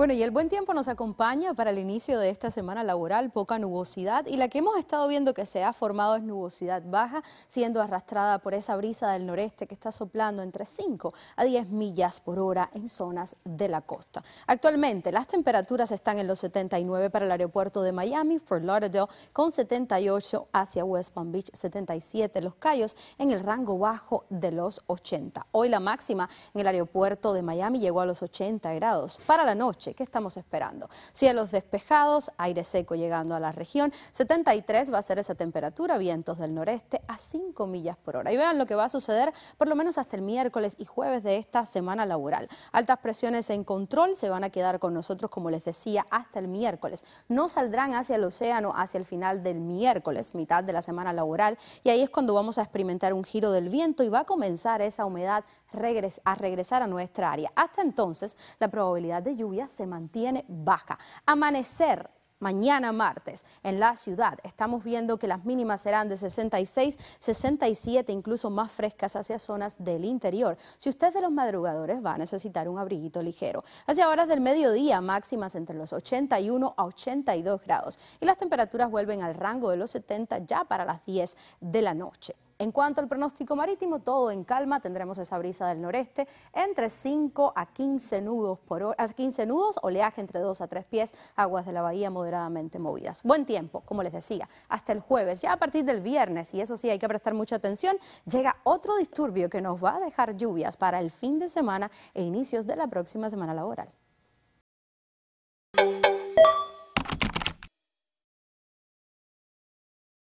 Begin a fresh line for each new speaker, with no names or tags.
Bueno, y el buen tiempo nos acompaña para el inicio de esta semana laboral, poca nubosidad, y la que hemos estado viendo que se ha formado es nubosidad baja, siendo arrastrada por esa brisa del noreste que está soplando entre 5 a 10 millas por hora en zonas de la costa. Actualmente las temperaturas están en los 79 para el aeropuerto de Miami, Fort Lauderdale, con 78 hacia West Palm Beach, 77 Los Cayos, en el rango bajo de los 80. Hoy la máxima en el aeropuerto de Miami llegó a los 80 grados. Para la noche, ¿Qué estamos esperando? Cielos despejados, aire seco llegando a la región. 73 va a ser esa temperatura, vientos del noreste a 5 millas por hora. Y vean lo que va a suceder por lo menos hasta el miércoles y jueves de esta semana laboral. Altas presiones en control se van a quedar con nosotros, como les decía, hasta el miércoles. No saldrán hacia el océano hacia el final del miércoles, mitad de la semana laboral. Y ahí es cuando vamos a experimentar un giro del viento y va a comenzar esa humedad a regresar a nuestra área. Hasta entonces, la probabilidad de lluvia se se mantiene baja. Amanecer mañana martes en la ciudad. Estamos viendo que las mínimas serán de 66, 67, incluso más frescas hacia zonas del interior. Si usted es de los madrugadores, va a necesitar un abriguito ligero. Hacia horas del mediodía, máximas entre los 81 a 82 grados. Y las temperaturas vuelven al rango de los 70 ya para las 10 de la noche. En cuanto al pronóstico marítimo, todo en calma, tendremos esa brisa del noreste entre 5 a 15 nudos por 15 nudos, oleaje entre 2 a 3 pies, aguas de la bahía moderadamente movidas. Buen tiempo, como les decía, hasta el jueves, ya a partir del viernes, y eso sí hay que prestar mucha atención, llega otro disturbio que nos va a dejar lluvias para el fin de semana e inicios de la próxima semana laboral.